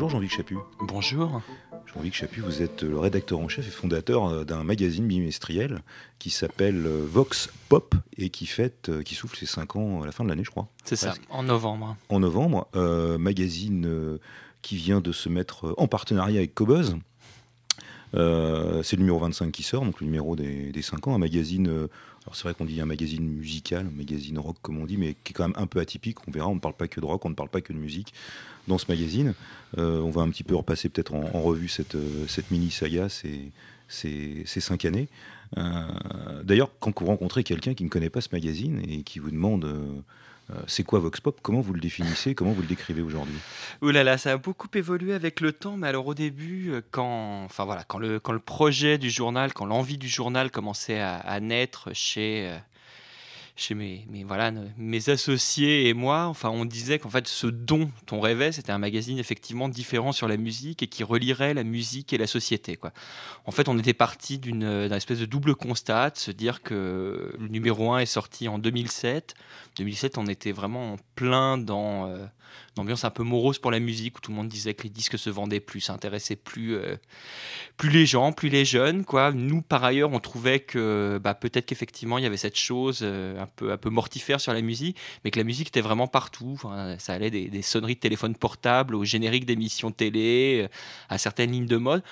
Bonjour Jean-Vic Chaput. Bonjour. Jean-Vic Chapu, vous êtes le rédacteur en chef et fondateur euh, d'un magazine bimestriel qui s'appelle euh, Vox Pop et qui fête, euh, qui souffle ses 5 ans à la fin de l'année, je crois. C'est ça, en novembre. En novembre, magazine qui vient de se mettre en partenariat avec Cobuzz. Euh, c'est le numéro 25 qui sort, donc le numéro des, des 5 ans, un magazine, euh, alors c'est vrai qu'on dit un magazine musical, un magazine rock comme on dit, mais qui est quand même un peu atypique, on verra, on ne parle pas que de rock, on ne parle pas que de musique dans ce magazine. Euh, on va un petit peu repasser peut-être en, revue cette, cette mini-saga, ces, ces, cinq années. D'ailleurs, quand vous rencontrez quelqu'un qui ne connaît pas ce magazine et qui vous demande... Euh, c'est quoi Vox Pop Comment vous le définissez Comment vous le décrivez aujourd'hui Oh là là, ça a beaucoup évolué avec le temps, mais alors au début, euh, quand, enfin voilà, quand, le, quand le projet du journal, quand l'envie du journal commençait à naître chez, euh, chez mes, voilà, mes associés et moi, enfin, on disait qu'en fait, ce don on rêvait, c'était un magazine effectivement différent sur la musique et qui relierait la musique et la société. Quoi. En fait, on était parti d'une espèce de double constat, se dire que le numéro 1 est sorti en 2007. 2007, on était vraiment plein dans... Euh, ambiance un peu morose pour la musique où tout le monde disait que les disques se vendaient plus, intéressaient plus, euh, plus les gens, plus les jeunes. Quoi. Nous, par ailleurs, on trouvait que bah, peut-être qu'effectivement il y avait cette chose euh, un, peu, un peu mortifère sur la musique, mais que la musique était vraiment partout. Enfin, ça allait des, des, sonneries de téléphone portable aux génériques d'émissions télé, euh, à certaines lignes de mode.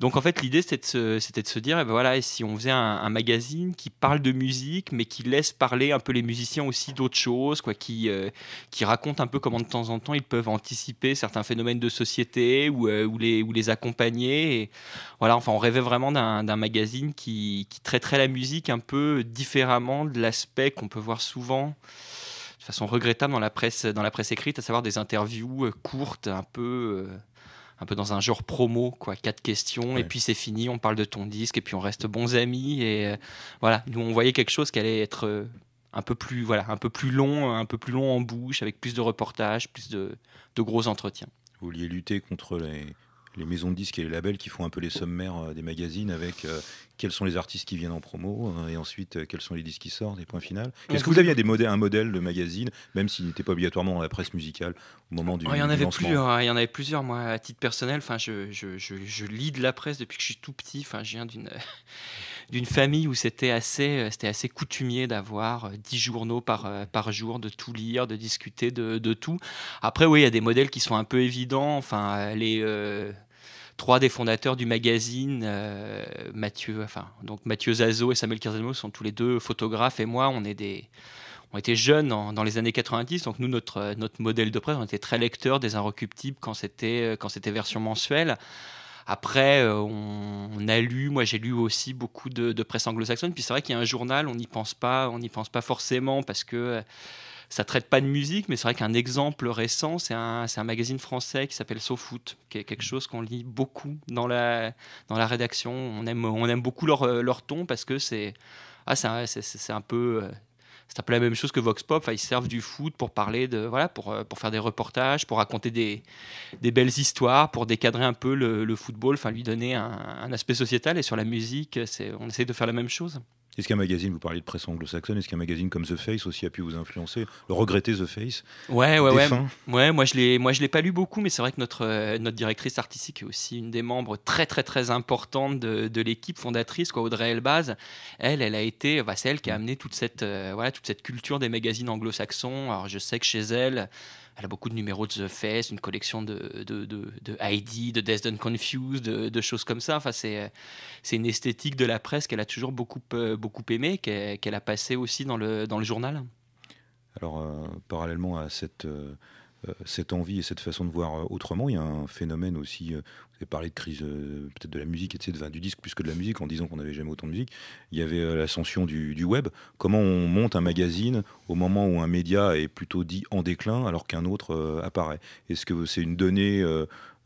Donc en fait, l'idée, c'était de, se dire, eh ben, voilà, si on faisait un, magazine qui parle de musique, mais qui laisse parler un peu les musiciens aussi d'autres choses, quoi, qui, euh, qui raconte un peu comment de temps en temps ils peuvent anticiper certains phénomènes de société ou, euh, les, ou les accompagner. Et voilà, enfin, on rêvait vraiment d'un magazine qui, qui traiterait la musique un peu différemment de l'aspect qu'on peut voir souvent de façon regrettable dans la presse, dans la presse écrite, à savoir des interviews euh, courtes, un peu un peu dans un genre promo, quoi, quatre questions, et puis c'est fini, on parle de ton disque, et puis on reste bons amis, et euh, voilà, nous on voyait quelque chose qui allait être euh, un peu plus, voilà, un peu plus long, un peu plus long en bouche, avec plus de reportages, plus de, de gros entretiens. Vous vouliez lutter contre les, les maisons de disques et les labels qui font un peu les sommaires euh, des magazines avec euh, quels sont les artistes qui viennent en promo euh, et ensuite quels sont les disques qui sortent des points finaux. Est-ce que vous aviez un modèle de magazine, même s'il n'était pas obligatoirement dans la presse musicale au moment du, oh, il y en avait Plusieurs, hein. Il y en avait plusieurs, moi, à titre personnel. je, lis de la presse depuis que je suis tout petit. Enfin, je viens d'une d'une famille où c'était assez, euh, c'était assez coutumier d'avoir euh, dix journaux par, euh, par jour, de tout lire, de discuter de, de tout. Après, oui, il y a des modèles qui sont un peu évidents. Enfin, les trois des fondateurs du magazine, Mathieu, enfin, donc Mathieu Zazo et Samuel Kirzano sont tous les deux photographes et moi, on est des on était jeunes dans les années 90, donc nous, notre, notre modèle de presse, on était très lecteurs des Inrecuptibles quand c'était, quand c'était version mensuelle. Après, euh, on, a lu, moi j'ai lu aussi beaucoup de, presse anglo-saxonne, puis c'est vrai qu'il y a un journal, on n'y pense pas, on n'y pense pas forcément parce que euh, ça traite pas de musique, mais c'est vrai qu'un exemple récent, c'est un, magazine français qui s'appelle foot qui est quelque chose qu'on lit beaucoup dans la, dans la rédaction. On aime, on aime beaucoup leur, euh, ton parce que c'est ah, c'est un, peu c'est un peu la même chose que Vox Pop. Enfin, ils servent du foot pour parler de, voilà, pour, euh, faire des reportages, pour raconter des, belles histoires, pour décadrer un peu le, football, enfin, lui donner un, aspect sociétal. Et sur la musique, on essaie de faire la même chose. Est-ce qu'un magazine, vous parliez de presse anglo-saxonne, est-ce qu'un magazine comme The Face aussi a pu vous influencer Le regretter The Face Ouais, ouais, ouais. ouais. Moi, je l'ai, moi, je l'ai pas lu beaucoup, mais c'est vrai que notre, euh, notre directrice artistique est aussi une des membres très, très, très importantes de, l'équipe fondatrice, quoi, Audrey Elbaz. Elle, elle a été, bah, c'est elle qui a amené toute cette, euh, voilà, toute cette culture des magazines anglo-saxons. Alors, je sais que chez elle, elle a beaucoup de numéros de The Face, une collection de, de, de, Heidi, de Death Confused, de, choses comme ça. Enfin, c'est, c'est une esthétique de la presse qu'elle a toujours beaucoup, euh, beaucoup aimée, qu'elle, a passée aussi dans le, dans le journal. Alors, euh, parallèlement à cette. Euh, euh, cette envie et cette façon de voir euh, autrement. Il y a un phénomène aussi, euh, vous avez parlé de crise peut-être de la musique, etc., du disque plus que de la musique, en disant qu'on n'avait jamais autant de musique. Il y avait l'ascension du, du, web. Comment on monte un magazine au moment où un média est plutôt dit en déclin alors qu'un autre apparaît Est-ce que c'est une donnée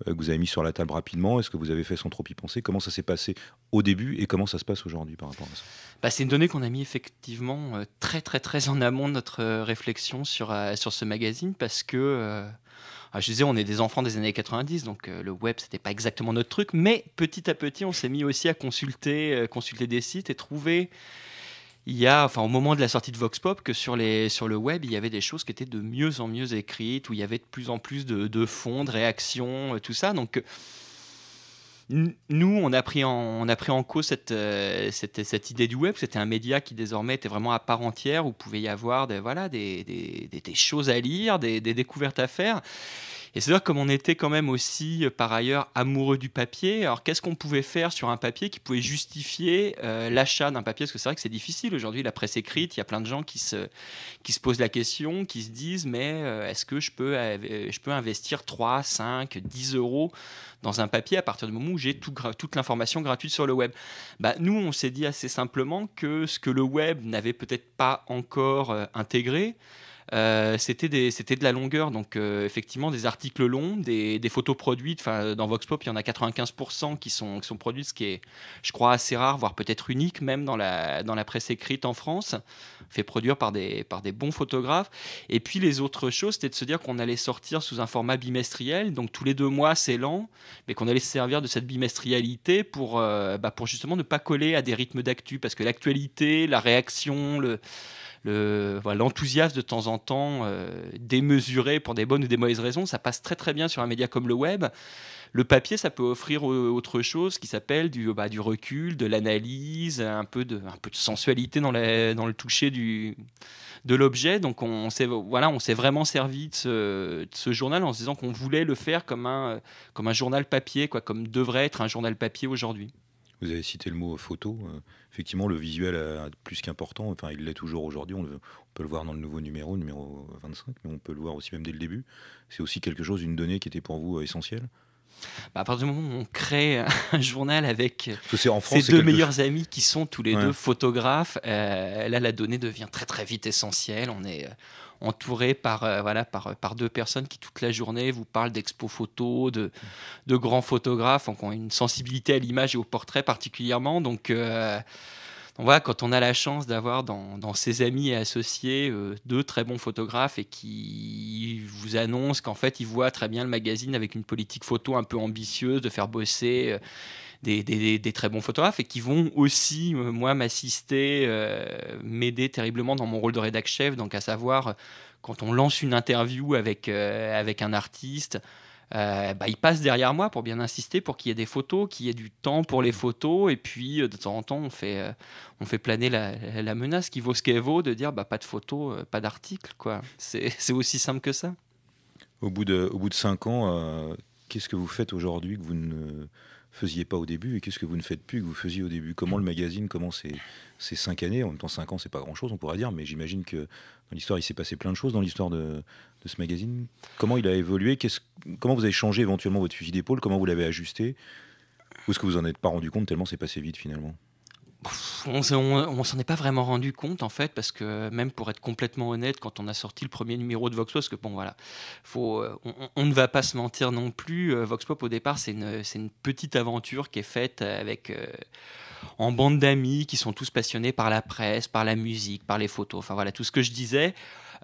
euh, que vous avez mis sur la table rapidement Est-ce que vous avez fait sans trop y penser Comment ça s'est passé au début et comment ça se passe aujourd'hui par rapport à ça bah, C'est une donnée qu'on a mis effectivement euh, très très très en amont de notre euh, réflexion sur, sur ce magazine parce que ah, je disais on est des enfants des années 90 donc le web c'était pas exactement notre truc mais petit à petit on s'est mis aussi à consulter, consulter des sites et trouver il y a, enfin, au moment de la sortie de Vox Pop, que sur, les, sur le web, il y avait des choses qui étaient de mieux en mieux écrites, où il y avait de plus en plus de, de fonds, de réactions, euh, tout ça. Donc, euh, nous, on a pris en, on a pris en cause cette, euh, cette, cette, idée du web. C'était un média qui désormais était vraiment à part entière, où pouvait y avoir des, voilà, des, des, des, des choses à lire, des, découvertes à faire. Et c'est-à-dire comme on était quand même aussi, euh, par ailleurs, amoureux du papier, alors qu'est-ce qu'on pouvait faire sur un papier qui pouvait justifier euh, l'achat d'un papier Parce que c'est vrai que c'est difficile aujourd'hui, la presse écrite, il y a plein de gens qui se, qui se posent la question, qui se disent, mais euh, est-ce que je peux, je peux investir 3, 5, 10 euros dans un papier à partir du moment où j'ai tout toute l'information gratuite sur le web. Bah, nous, on s'est dit assez simplement que ce que le web n'avait peut-être pas encore intégré, euh, c'était de la longueur, donc euh, effectivement des articles longs, des, photos produites. Enfin, dans Vox Pop, il y en a 95% qui sont, qui sont produites, ce qui est, je crois, assez rare, voire peut-être unique même dans la, dans la presse écrite en France, fait produire par des, par des bons photographes. Et puis les autres choses, c'était de se dire qu'on allait sortir sous un format bimestriel, donc tous les deux mois, c'est lent, mais qu'on allait se servir de cette bimestrialité pour, euh, bah, pour justement ne pas coller à des rythmes d'actu, parce que l'actualité, la réaction, le l'enthousiasme de temps en temps euh, démesuré pour des bonnes ou des mauvaises raisons, ça passe très très bien sur un média comme le web. Le papier, ça peut offrir autre chose qui s'appelle du, bah, du recul, de l'analyse, un, peu de, sensualité dans, le toucher de l'objet. Donc on, s'est vraiment servi de ce, journal en se disant qu'on voulait le faire comme un, journal papier, quoi, comme devrait être un journal papier aujourd'hui. Vous avez cité le mot euh, photo. Euh, effectivement, le visuel est plus qu'important. Enfin, il l'est toujours aujourd'hui. On, on, peut le voir dans le nouveau numéro, numéro 25, mais on peut le voir aussi même dès le début. C'est aussi quelque chose, une donnée qui était pour vous euh, essentielle bah, à partir du moment où on crée un journal avec ses deux meilleurs amis qui sont tous les deux photographes, là la donnée devient très très vite essentielle. On est, entouré par, euh, voilà, par, euh, par deux personnes qui toute la journée vous parlent d'expos photos, de, de grands photographes, qui ont une sensibilité à l'image et au portrait particulièrement. Donc, euh, quand on a la chance d'avoir dans, dans, ses amis et associés deux très bons photographes et qui vous annoncent qu'en fait ils voient très bien le magazine avec une politique photo un peu ambitieuse, de faire bosser des, très bons photographes et qui vont aussi, euh, moi, m'assister, euh, m'aider terriblement dans mon rôle de rédac chef, donc à savoir euh, quand on lance une interview avec, avec un artiste. bah, il passe derrière moi pour bien insister, pour qu'il y ait des photos, qu'il y ait du temps pour les photos. Et puis, de temps en temps, on fait, on fait planer la, menace qui vaut ce qu'elle vaut de dire bah, pas de photos, pas d'article. C'est aussi simple que ça. Au bout de, au bout de cinq ans, qu'est-ce que vous faites aujourd'hui que vous ne faisiez pas au début et qu'est-ce que vous ne faites plus que vous faisiez au début Comment le magazine, comment ces, cinq années En même temps, cinq ans, c'est pas grand-chose, on pourrait dire, mais j'imagine que dans l'histoire, il s'est passé plein de choses dans l'histoire de, de, ce magazine. Comment il a évolué Comment vous avez changé éventuellement votre fusil d'épaule Comment vous l'avez ajusté Ou est-ce que vous en êtes pas rendu compte tellement c'est passé vite finalement on, on s'en est pas vraiment rendu compte en fait parce que même pour être complètement honnête quand on a sorti le premier numéro de Vox Pop parce que bon voilà faut, euh, on, ne va pas se mentir non plus euh, Vox Pop au départ c'est une, petite aventure qui est faite euh, avec en bande d'amis qui sont tous passionnés par la presse par la musique par les photos enfin voilà tout ce que je disais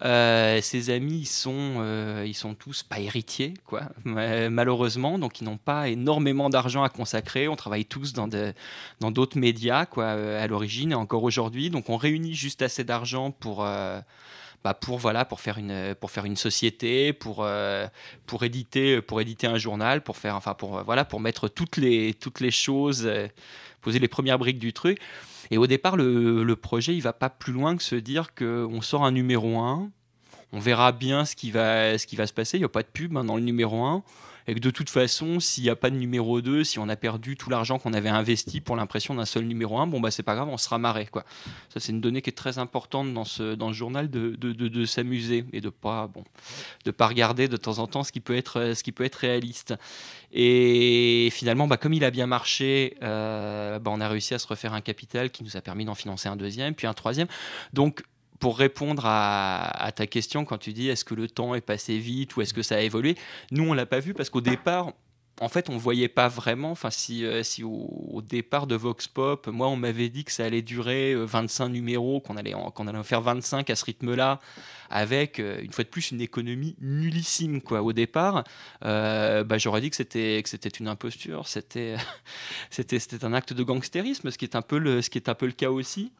euh, ses amis, ils sont, euh, ils sont tous pas héritiers, quoi, euh, malheureusement, donc ils n'ont pas énormément d'argent à consacrer. On travaille tous dans, dans d'autres médias, quoi, à l'origine et encore aujourd'hui. Donc on réunit juste assez d'argent pour. bah pour voilà pour faire une pour faire une société pour pour éditer pour éditer un journal pour faire enfin pour voilà pour mettre toutes les toutes les choses poser les premières briques du truc et au départ, le, projet, il va pas plus loin que se dire qu'on sort un numéro 1, on verra bien ce qui va, se passer, il n'y a pas de pub hein, dans le numéro 1 de toute façon, s'il n'y a pas de numéro 2, si on a perdu tout l'argent qu'on avait investi pour l'impression d'un seul numéro 1, bon, bah, c'est pas grave, on sera marré. Quoi. Ça, c'est une donnée qui est très importante dans ce, dans le journal de, s'amuser et de pas, bon, pas regarder de temps en temps ce qui peut être, ce qui peut être réaliste. Et finalement, bah, comme il a bien marché, euh, bah, on a réussi à se refaire un capital qui nous a permis d'en financer un deuxième, puis un troisième. Donc, pour répondre à, ta question, quand tu dis est-ce que le temps est passé vite ou est-ce que ça a évolué, nous on l'a pas vu parce qu'au départ, en fait, on voyait pas vraiment. Enfin, si, euh, au, départ de Vox Pop, moi on m'avait dit que ça allait durer 25 euh, numéros, qu'on allait, en, allait en faire 25 à ce rythme-là, avec euh, une fois de plus une économie nullissime quoi. Au départ, bah, j'aurais dit que c'était une imposture, c'était, c'était un acte de gangstérisme, ce qui est un peu le ce qui est un peu le cas aussi.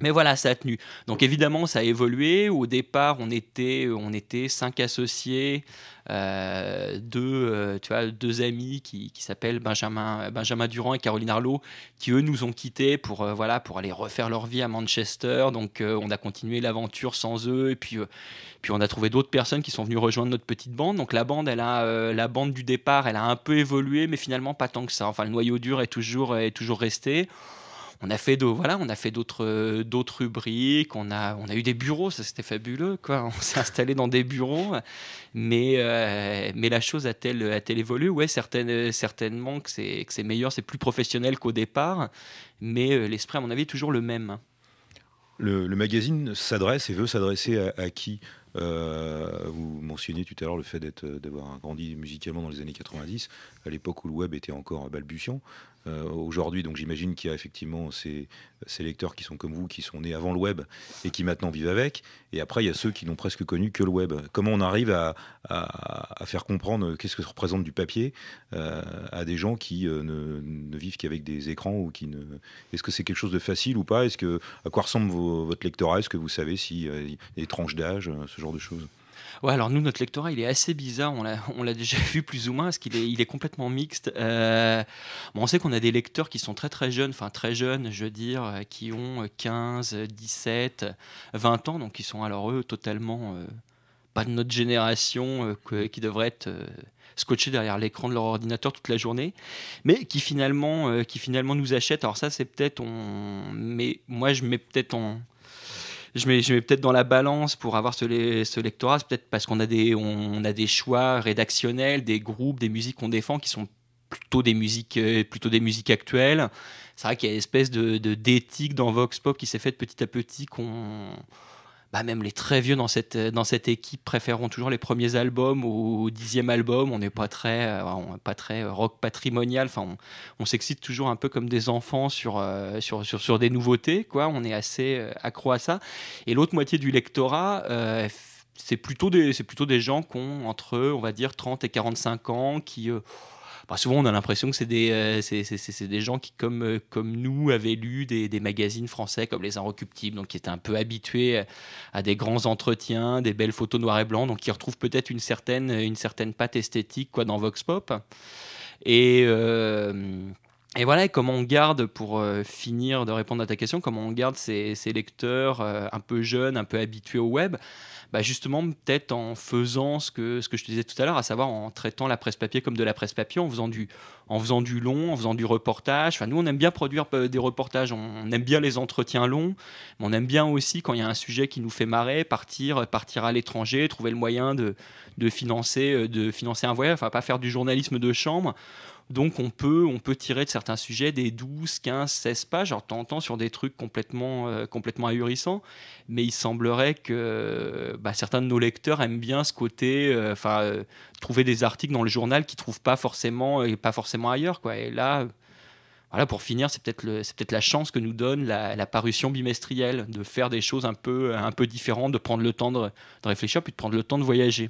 Mais voilà, ça a tenu. Donc évidemment, ça a évolué. Au départ, on était, on était cinq associés, euh, deux, euh, tu vois, deux amis qui, s'appellent Benjamin, Benjamin Durand et Caroline Arlot, qui eux nous ont quittés pour, euh, voilà, pour aller refaire leur vie à Manchester. Donc on a continué l'aventure sans eux. Et puis, puis on a trouvé d'autres personnes qui sont venues rejoindre notre petite bande. Donc la bande, elle a, la bande du départ, elle a un peu évolué, mais finalement pas tant que ça. Enfin, le noyau dur est toujours, est toujours resté on a fait voilà, on a fait d'autres euh, d'autres rubriques, on a on a eu des bureaux, ça c'était fabuleux quoi. On s'est installé dans des bureaux, mais euh, mais la chose a-t-elle a t évolué Ouais, euh, certainement que c'est que c'est meilleur, c'est plus professionnel qu'au départ, mais l'esprit à mon avis est toujours le même. Le, magazine s'adresse et veut s'adresser à, qui vous mentionnez tout à l'heure le fait d'avoir grandi musicalement dans les années 90, à l'époque où le web était encore balbutiant. Euh, aujourd'hui. Donc j'imagine qu'il y a effectivement ces, lecteurs qui sont comme vous, qui sont nés avant le web et qui maintenant vivent avec. Et après, il y a ceux qui n'ont presque connu que le web. Comment on arrive à, faire comprendre qu'est-ce que représente du papier euh, à des gens qui euh, ne, vivent qu'avec des écrans ou qui ne... Est-ce que c'est quelque chose de facile ou pas Est-ce que à quoi ressemble votre lectorat Est-ce que vous savez si est tranches d'âge, ce genre de choses Ouais, alors nous, notre lectorat, il est assez bizarre. On l'a déjà vu plus ou moins, parce qu'il est, il est complètement mixte. Euh, on sait qu'on a des lecteurs qui sont très très jeunes, enfin très jeunes, je veux dire, euh, qui ont 15, 17, 20 ans, donc ils sont alors eux totalement euh, pas de notre génération, qui devraient être scotchés derrière l'écran de leur ordinateur toute la journée, mais qui finalement, qui finalement nous achètent. Alors ça, c'est peut-être on, mais moi je mets peut-être en, je mets, peut-être dans la balance pour avoir ce, ce lectorat, c'est peut-être parce qu'on a, des, a des choix rédactionnels, des groupes, des musiques qu'on défend qui sont plutôt des musiques, euh, plutôt des musiques actuelles. C'est vrai qu'il y a une espèce de d'éthique dans Vox Pop qui s'est faite petit à petit qu'on bah, même les très vieux dans cette, euh, dans cette équipe préféreront toujours les premiers albums au, dixième album. On n'est pas très, euh, pas très euh, rock patrimonial. Enfin, on, s'excite toujours un peu comme des enfants sur, sur, sur, des nouveautés. Quoi. On est assez accro à ça. Et l'autre moitié du lectorat c'est plutôt des c'est plutôt des gens qui ont entre on va dire 30 et 45 ans qui bah, souvent on a l'impression que c'est des, euh, c'est, c'est, des gens qui, comme, euh, comme nous, avaient lu des, des, magazines français comme Les Inrecuptibles, donc qui étaient un peu habitués à des grands entretiens, des belles photos noires et blancs, donc qui retrouvent peut-être une certaine, une certaine patte esthétique quoi, dans Vox Pop. Et. Euh, et voilà, comment on garde, pour euh, finir de répondre à ta question, comment on garde ces, lecteurs euh, un peu jeunes, un peu habitués au web bah Justement, peut-être en faisant ce que, ce que je te disais tout à l'heure, à savoir en traitant la presse papier comme de la presse papier, en faisant du, en faisant du long, en faisant du reportage. Enfin, nous, on aime bien produire euh, des reportages, on, aime bien les entretiens longs, mais on aime bien aussi, quand il y a un sujet qui nous fait marrer, partir, partir à l'étranger, trouver le moyen de, de, financer, de financer un voyage, enfin, pas faire du journalisme de chambre. Donc on peut, on peut tirer de certains sujets des 12, 15, 16 pages. en tentant sur des trucs complètement, euh, complètement ahurissants, mais il semblerait que bah, certains de nos lecteurs aiment bien ce côté, euh, enfin euh, trouver des articles dans le journal qu'ils trouvent pas forcément et pas forcément ailleurs, quoi. Et là. Voilà, pour finir, c'est peut-être peut la chance que nous donne la, parution bimestrielle, de faire des choses un peu, un peu différentes, de prendre le temps de, réfléchir, puis de prendre le temps de voyager.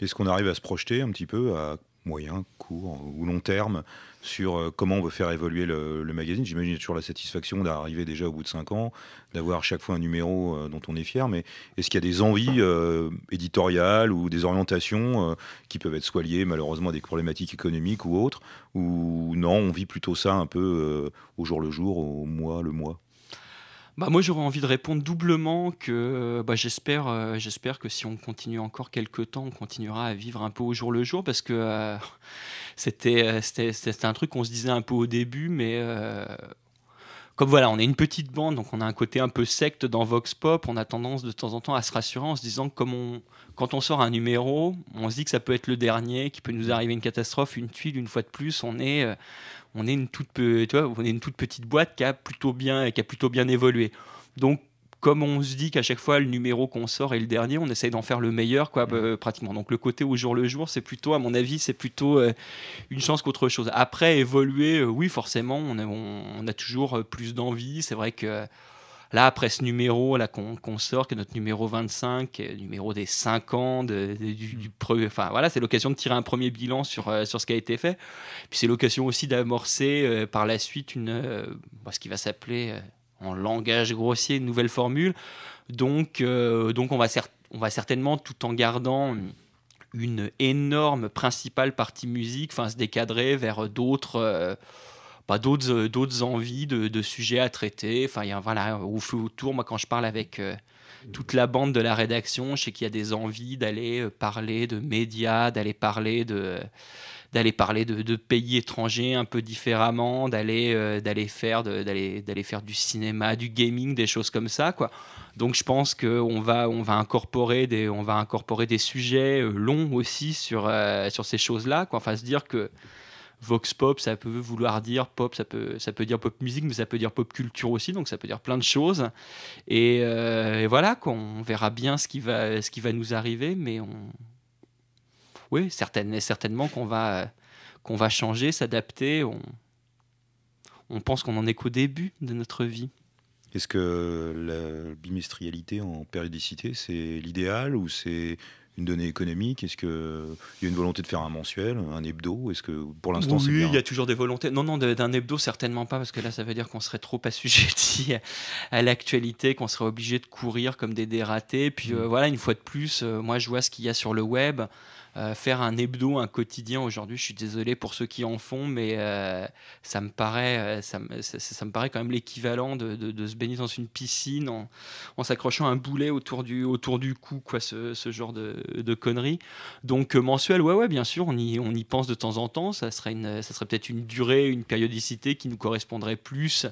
Est-ce qu'on arrive à se projeter un petit peu à moyen, court ou long terme sur euh, comment on veut faire évoluer le, magazine. J'imagine toujours la satisfaction d'arriver déjà au bout de 5 ans, d'avoir chaque fois un numéro euh, dont on est fier, mais est-ce qu'il y a des envies euh, éditoriales ou des orientations qui peuvent être soit liées malheureusement à des problématiques économiques ou autres, ou non, on vit plutôt ça un peu au jour le jour, au mois le mois bah, moi, j'aurais envie de répondre doublement que euh, bah, j'espère, euh, j'espère que si on continue encore quelques temps, on continuera à vivre un peu au jour le jour parce que euh, c'était, c'était, c'était un truc qu'on se disait un peu au début, mais comme voilà, on est une petite bande, donc on a un côté un peu secte dans Vox Pop, on a tendance de temps en temps à se rassurer en se disant comme on, quand on sort un numéro, on se dit que ça peut être le dernier, qu'il peut nous mm. arriver une catastrophe, une tuile, une fois de plus, on est, euh, on est, une, toute, tu vois, on est une toute petite boîte qui a plutôt bien, qui a plutôt bien évolué. Donc comme on se dit qu'à chaque fois le numéro qu'on sort est le dernier, on essaye d'en faire le meilleur, quoi, mm. euh, pratiquement. Donc le côté au jour le jour, c'est plutôt, à mon avis, c'est plutôt euh, une chance qu'autre chose. Après, évoluer, euh, oui, forcément, on a, toujours plus d'envie. C'est vrai que là, après ce numéro là qu'on sort, qui est notre numéro 25, numéro des 5 ans, du, mm. enfin voilà, c'est l'occasion de tirer un premier bilan sur, sur ce qui a été fait. Puis c'est l'occasion aussi d'amorcer par la suite une, bah, ce qui va s'appeler en langage grossier, une nouvelle formule. Donc, euh, donc on, va on va certainement, tout en gardant une énorme principale partie musique, enfin, se décadrer vers d'autres. pas euh, bah, d'autres, euh, d'autres envies de, de, sujets à traiter. Enfin, il y a, voilà, au feu autour, moi, quand je parle avec toute la bande de la rédaction, je sais qu'il y a des envies d'aller parler de médias, d'aller parler de d'aller parler de, pays étrangers un peu différemment, d'aller euh, faire faire du cinéma, du gaming, des choses comme ça quoi. Donc je pense qu'on va on va incorporer des va incorporer des sujets euh, longs aussi sur euh, sur ces choses là quoi. Enfin se dire que Vox pop, ça peut vouloir dire pop, ça peut, ça peut dire pop musique, mais ça peut dire pop culture aussi, donc ça peut dire plein de choses. Et, voilà, on verra bien ce qui va, ce qui va nous arriver, mais on, oui, certainement qu'on va, qu'on va changer, s'adapter. On, on pense qu'on en est qu'au début de notre vie. Est-ce que la bimestrialité en périodicité, c'est l'idéal ou c'est une donnée économique Est-ce qu'il y a une volonté de faire un mensuel, un hebdo Est-ce que pour l'instant oui, il y a toujours des volontés. Non, non, d'un hebdo certainement pas, parce que là ça veut dire qu'on serait trop assujetti à, l'actualité, qu'on serait obligé de courir comme des dératés. Puis mmh. euh, voilà, une fois de plus, euh, moi je vois ce qu'il y a sur le web. Euh, faire un hebdo, un quotidien aujourd'hui. Je suis désolé pour ceux qui en font, mais euh, ça, me paraît, euh, ça, me, ça, me paraît quand même l'équivalent de, se baigner dans une piscine en, en s'accrochant un boulet autour du, autour du cou, quoi, ce, ce genre de, de, conneries. Donc mensuel, ouais, ouais, bien sûr, on y, on y pense de temps en temps. Ça serait, une, ça serait peut-être une durée, une périodicité qui nous correspondrait plus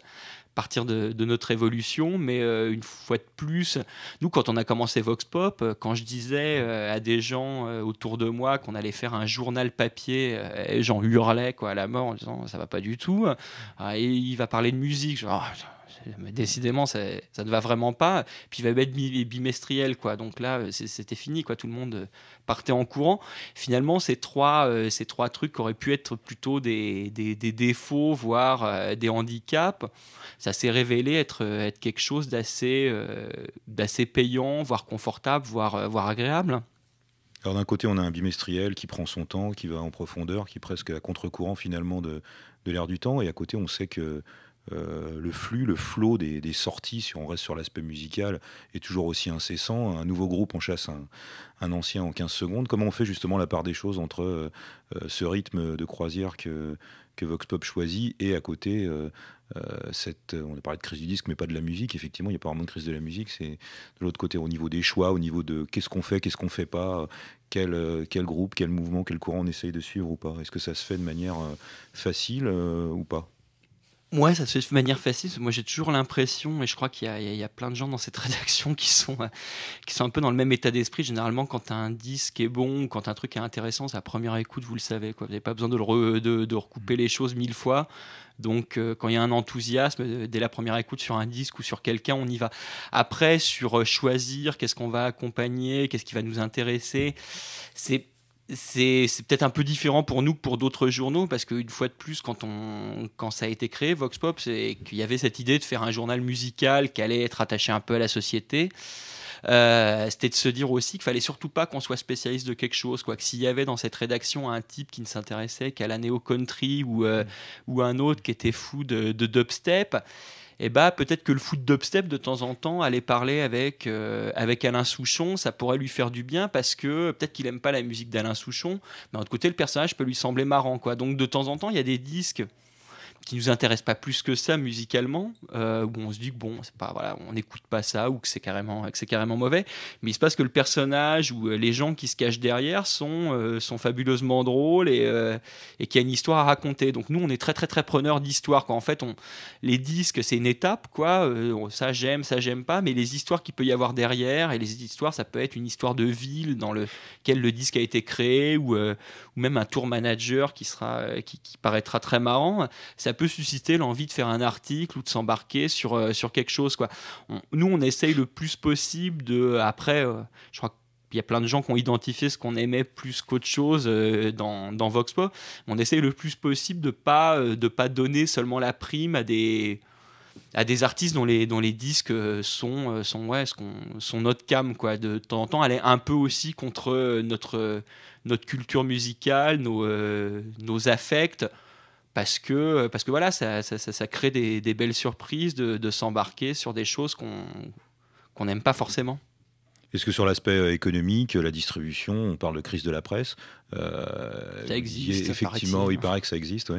partir de, notre évolution, mais euh, une fois de plus, nous, quand on a commencé Vox Pop, euh, quand je disais euh, à des gens autour de moi qu'on allait faire un journal papier, j'en hurlais quoi, à la mort en disant ça va pas du tout, et il va parler de musique. Genre, ah, décidément, ça, ne va vraiment pas. Puis il va être bimestriel, quoi. Donc là, euh, c'était fini, quoi. Tout le monde euh, partait en courant. Finalement, ces trois, euh, ces trois trucs auraient pu être plutôt des, défauts, voire des handicaps. Ça s'est révélé être, être quelque chose d'assez, payant, voire confortable, voire, voire agréable. Alors d'un côté, on a un bimestriel qui prend son temps, qui va en profondeur, qui est presque à contre-courant finalement de, de l'ère du temps. Et à côté, on sait que euh, le flux, le flot des, sorties, si on reste sur l'aspect musical, est toujours aussi incessant. Un nouveau groupe, on chasse un, ancien en 15 secondes. Comment on fait justement la part des choses entre euh, euh, ce rythme de croisière que, que Vox Pop choisit et à côté on a parlé de crise du disque, mais pas de la musique. Effectivement, il n'y a pas vraiment de crise de la musique. C'est de l'autre côté, au niveau des choix, au niveau de qu'est-ce qu'on fait, qu'est-ce qu'on fait pas, quel, groupe, quel mouvement, quel courant on essaye de suivre ou pas. Est-ce que ça se fait de manière facile ou pas Ouais, ça se fait de manière facile. Moi, j'ai toujours l'impression, et je crois qu'il y, a plein de gens dans cette rédaction qui sont, euh, qui sont un peu dans le même état d'esprit. Généralement, quand un disque est bon, quand un truc est intéressant, sa la première écoute, vous le savez. Quoi. Vous n'avez pas besoin de, de, recouper mm. les choses mille fois. Donc, euh, quand il y a un enthousiasme, euh, dès la première écoute sur un disque ou sur quelqu'un, on y va. Après, sur choisir, qu'est-ce qu'on va accompagner, qu'est-ce qui va nous intéresser, c'est c'est peut-être un peu différent pour nous que pour d'autres journaux, parce qu'une fois de plus, quand, quand ça a été créé, Vox Pop, c'est qu'il y avait cette idée de faire un journal musical qui allait être attaché un peu à la société. Euh, c'était de se dire aussi qu'il fallait surtout pas qu'on soit spécialiste de quelque chose quoi que s'il y avait dans cette rédaction un type qui ne s'intéressait qu'à la néo country euh, mm. ou un autre qui était fou de, de dubstep et eh bah ben, peut-être que le foot d'upstep de temps en temps aller parler avec euh, avec Alain Souchon, ça pourrait lui faire du bien parce que peut-être qu'il aime pas la musique d'Alain Souchon, mais d'un autre côté le personnage peut lui sembler marrant quoi. Donc de temps en temps, il y a des disques qui nous intéresse pas plus que ça musicalement, euh, où on se dit que bon, c'est pas voilà, on n'écoute pas ça ou que c'est carrément c'est carrément mauvais, mais il se passe que le personnage ou euh, les gens qui se cachent derrière sont euh, sont fabuleusement drôles et et qu'il y a une histoire à raconter. Donc nous, on est très très très preneur d'histoire. en fait, on les disques, c'est une étape quoi. ça j'aime, ça j'aime pas, mais les histoires qu'il peut y avoir derrière et les histoires, ça peut être une histoire de ville dans lequel le disque a été créé ou ou même un tour manager qui sera qui, qui paraîtra très marrant ça peut susciter l'envie de faire un article ou de s'embarquer sur, euh, sur quelque chose. Quoi. nous, on essaye le plus possible de. Après, euh, je crois qu'il y a plein de gens qui ont identifié ce qu'on aimait plus qu'autre chose euh, dans, dans Voxpo. On essaye le plus possible de pas de pas donner seulement la prime à des à des artistes dont les, dont les disques sont, sont, ouais, sont notre cam. Quoi. De, temps en temps, est un peu aussi contre notre, notre culture musicale, nos, nos affects parce que, euh, parce que voilà, ça, ça, ça, crée des, belles surprises de, de s'embarquer sur des choses qu'on n'aime pas forcément. Est-ce que sur l'aspect euh, économique, la distribution, on parle de crise de la presse euh, Ça existe. effectivement, il paraît que ça existe.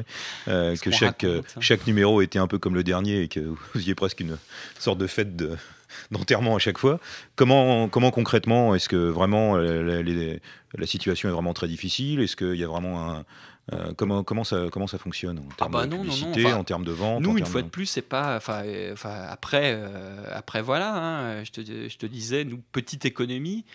que chaque, chaque numéro était un peu comme le dernier et que vous aviez presque une sorte de fête de, d'enterrement à chaque fois. Comment, comment concrètement est-ce que vraiment la, situation est vraiment très difficile Est-ce qu'il y a vraiment un, euh, comment, ça, fonctionne en termes ah bah de publicité, en termes de vente Nous, une fois de, plus, c'est pas. Euh, après, euh, après voilà, hein, je, te, disais, nous, petite économie,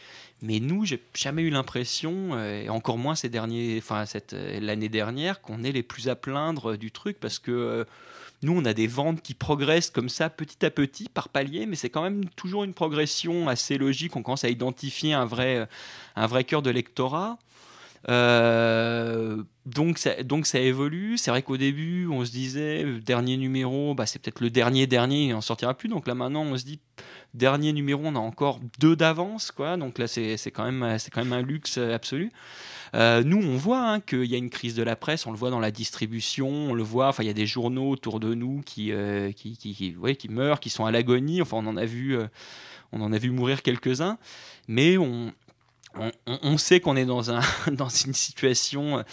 mais nous, j'ai jamais eu l'impression, et encore moins ces derniers, enfin, cette, l'année dernière, qu'on est les plus à plaindre du truc parce que. nous, on a des ventes qui progressent comme ça, petit à petit, par palier, mais c'est quand même toujours une progression assez logique. On commence à identifier un vrai, un vrai cœur de lectorat. Euh, donc, ça, donc ça évolue. C'est vrai qu'au début, on se disait, dernier numéro, bah, c'est peut-être le dernier dernier, il on sortira plus. Donc là maintenant, on se dit, dernier numéro, on a encore deux d'avance. quoi. Donc là, c'est quand, même, quand même un luxe absolu. Euh, nous, on voit hein, qu'il y a une crise de la presse, on le voit dans la distribution, on le voit, enfin, il y a des journaux autour de nous qui, euh, qui, qui, qui meurent, qui sont à l'agonie. Enfin, on en a vu, on en a vu mourir quelques-uns. Mais on, on, sait qu'on est dans, une situation,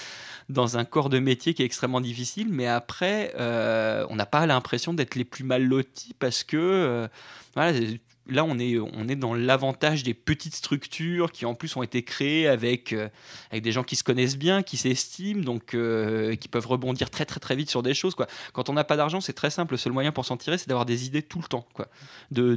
dans un corps de métier qui est extrêmement difficile, mais après, euh, on n'a pas l'impression d'être les plus mal lotis parce que euh, voilà, là, on est, on est dans l'avantage des petites structures qui, en plus, ont été créées avec, euh, avec des gens qui se connaissent bien, qui s'estiment, donc euh, qui peuvent rebondir très, très, très vite sur des choses. Quoi. Quand on n'a pas d'argent, c'est très simple. Le seul moyen pour s'en tirer, c'est d'avoir des idées tout le temps. Quoi. De,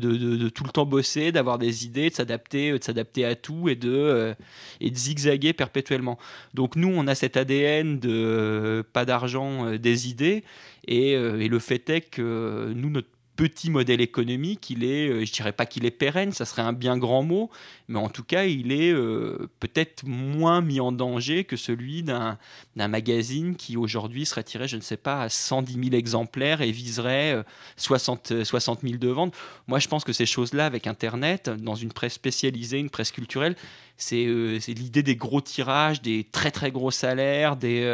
tout le temps bosser, d'avoir des idées, de s'adapter, de s'adapter à tout et de, euh, et de zigzaguer perpétuellement. Donc, nous, on a cet ADN de pas d'argent, des idées. Et, et, le fait est que nous, notre petit modèle économique, il est, euh, je dirais pas qu'il est pérenne, ça serait un bien grand mot, mais en tout cas, il est euh, peut-être moins mis en danger que celui d'un magazine qui aujourd'hui serait tiré, je ne sais pas, à 110 000 exemplaires et viserait 60, 60 000 de ventes. Moi, je pense que ces choses-là, avec Internet, dans une presse spécialisée, une presse culturelle, c'est euh, l'idée des gros tirages, des très très gros salaires, des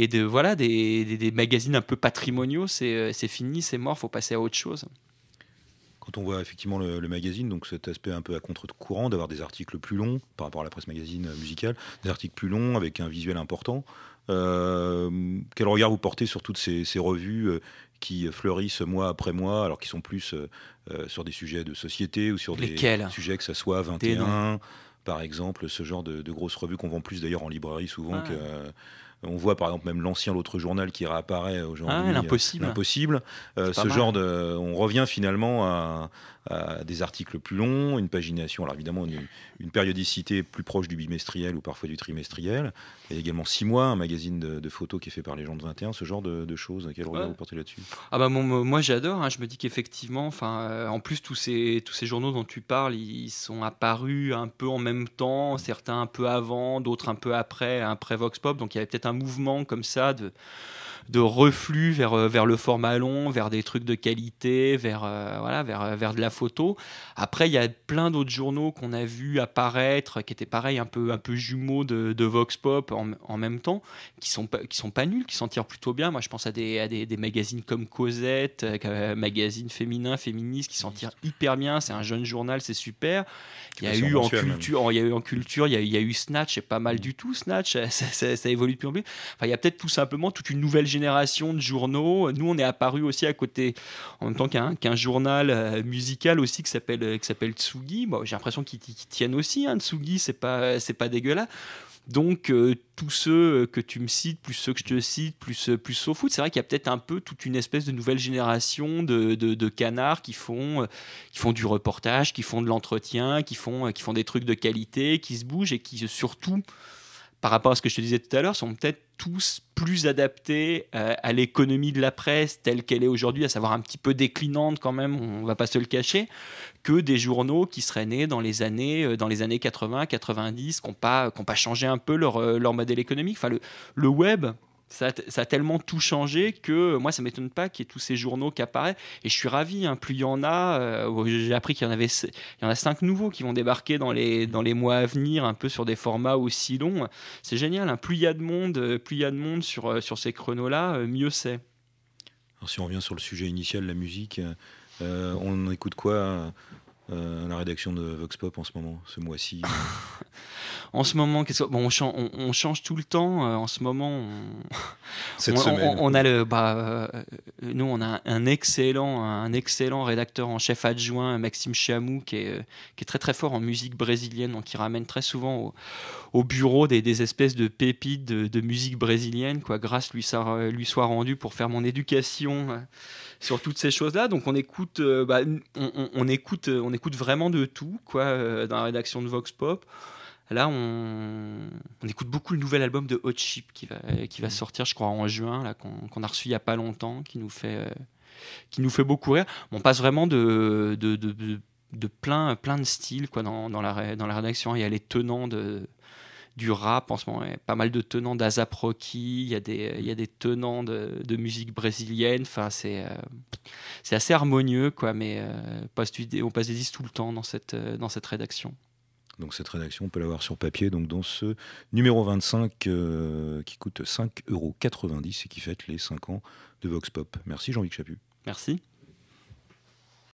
et de voilà des, des, magazines un peu patrimoniaux. Euh, c'est fini, c'est mort, faut passer à autre chose quand on voit effectivement le, magazine, donc cet aspect un peu à contre-courant d'avoir des articles plus longs par rapport à la presse magazine euh, musicale, des articles plus longs avec un visuel important. Euh, quel regard vous portez sur toutes ces, revues qui fleurissent mois après mois, alors qu'ils sont plus sur des sujets de société ou sur des sujets que ça soit 21, par exemple, ce genre de, grosses revues qu'on vend plus d'ailleurs en librairie souvent ah. que on voit par exemple même l'ancien l'autre journal qui réapparaît aujourd'hui. Ah, l'impossible. Euh, ce genre de, on revient finalement à, des articles plus longs, une pagination. Alors évidemment une, périodicité plus proche du bimestriel ou parfois du trimestriel. et également six mois, un magazine de, photos qui est fait par les gens de 21. Ce genre de, choses. Quel regard vous portez là-dessus Ah bah moi j'adore. Hein. Je me dis qu'effectivement, enfin euh, en plus tous ces tous ces journaux dont tu parles, ils sont apparus un peu en même temps, certains un peu avant, d'autres un peu après, après Vox Pop. Donc il y avait peut-être un mouvement comme ça de de reflux vers, euh, vers le format long, vers des trucs de qualité, vers, euh, voilà, vers, euh, vers de la photo. Après, il y a plein d'autres journaux qu'on a vu apparaître, qui étaient pareil, un peu, un peu jumeaux de, de Vox Pop en, en, même temps, qui sont, pas, qui sont pas nuls, qui s'en tirent plutôt bien. Moi, je pense à des, à des, des, magazines comme Cosette, magazine féminin, féministe, qui s'en tirent hyper bien. C'est un jeune journal, c'est super. Il y, a eu en culture, il y a eu en culture, il y a, eu Snatch, c'est pas mal mm. du tout, Snatch, ça, évolue de plus en plus. Enfin, il y a peut-être tout simplement toute une nouvelle génération génération de journaux. Nous, on est apparu aussi à côté, en même temps qu'un journal euh, musical aussi qui s'appelle euh, s'appelle Tsugi. Moi J'ai l'impression qu'ils tiennent aussi. Hein. Tsugi, c'est pas, pas dégueulasse. Donc, euh, tous ceux que tu me cites, plus ceux que je te cite, plus, plus foot, c'est vrai qu'il y a peut-être un peu toute une espèce de nouvelle génération de, canards qui font, qui font du reportage, qui font de l'entretien, qui font, qui font des trucs de qualité, qui se bougent et qui surtout par rapport à ce que je te disais tout à l'heure, sont peut-être tous plus adaptés euh, à l'économie de la presse telle qu'elle est aujourd'hui, à savoir un petit peu déclinante quand même, on va pas se le cacher, que des journaux qui seraient nés dans les années, euh, dans les années 80, 90, qui n'ont pas, pas, changé un peu euh, leur, modèle économique. Enfin, le, le web, ça, ça, a tellement tout changé que moi, ça m'étonne pas qu'il y ait tous ces journaux qui apparaissent. Et je suis ravi, hein. plus il y en a, euh, oh, j'ai appris qu'il y en avait il y en a cinq nouveaux qui vont débarquer dans les, dans les mois à venir, un peu sur des formats aussi longs. C'est génial, hein. plus il y a de monde, euh, plus y a de monde sur, euh, sur ces chronos-là, mieux c'est. Alors si on revient sur le sujet initial, la musique, on écoute quoi euh, la rédaction de Vox Pop en ce moment, ce mois-ci En ce moment, bon, on, change, on, change tout le temps. Euh, en ce moment, on... Cette semaine. on a le, bah, euh, nous, on a un excellent, un excellent rédacteur en chef adjoint, Maxime Chamou, qui est, très très fort en musique brésilienne, donc qui ramène très souvent au, bureau des, espèces de pépites de, musique brésilienne, quoi. Grâce lui, ça, lui soit rendu pour faire mon éducation sur toutes ces choses-là. Donc on écoute, bah, on, écoute, on écoute écoute vraiment de tout, quoi, euh, dans la rédaction de Vox Pop. Là, on, écoute beaucoup le nouvel album de Hot Chip qui va, qui va mm. sortir, je crois, en juin, là, qu'on, a reçu il n'y a pas longtemps, qui nous fait, euh, qui nous fait beaucoup rire. On passe vraiment de, de, de, plein, plein de styles quoi, dans, dans, la, dans la rédaction. et y a les tenants de, du rap en ce moment. Il y a pas mal de tenants d'Azap il y, a des, il y des tenants de, musique brésilienne. Enfin, c'est euh, c'est assez harmonieux, quoi, mais euh, on passe des disques tout le temps dans cette, euh, dans cette rédaction. Donc cette rédaction, on peut l'avoir sur papier, donc dans ce numéro 25 qui coûte euros et qui fête les 5 ans de Vox Pop. Merci Jean-Luc Chaput. Merci.